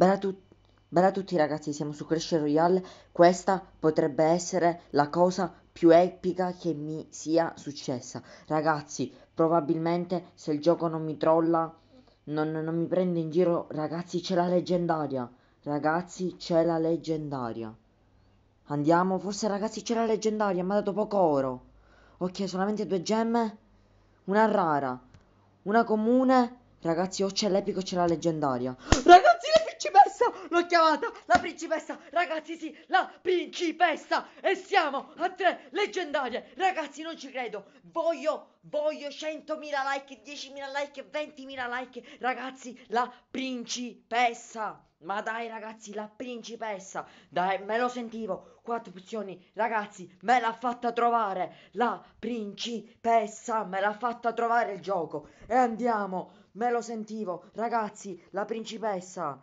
Bella, tu- a tutti ragazzi, siamo su Crash Royale, questa potrebbe essere la cosa più epica che mi sia successa. Ragazzi, probabilmente se il gioco non mi trolla, non, non mi prende in giro, ragazzi c'è la leggendaria, ragazzi c'è la leggendaria. Andiamo, forse ragazzi c'è la leggendaria, mi ha dato poco oro. Ok, solamente due gemme, una rara, una comune, ragazzi o c'è l'epico o c'è la leggendaria. Ragazzi l'epico! l'ho chiamata la principessa, ragazzi sì, la principessa e siamo a tre leggendarie. Ragazzi, non ci credo. Voglio voglio 100.000 like, 10.000 like, 20.000 like. Ragazzi, la principessa. Ma dai ragazzi, la principessa. Dai, me lo sentivo. Quattro opzioni. Ragazzi, me l'ha fatta trovare. La principessa. Me l'ha fatta trovare il gioco. E andiamo. Me lo sentivo. Ragazzi, la principessa.